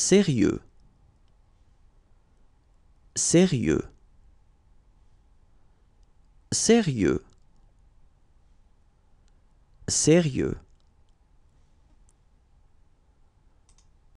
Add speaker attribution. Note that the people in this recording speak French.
Speaker 1: Sérieux. Sérieux. Sérieux. Sérieux.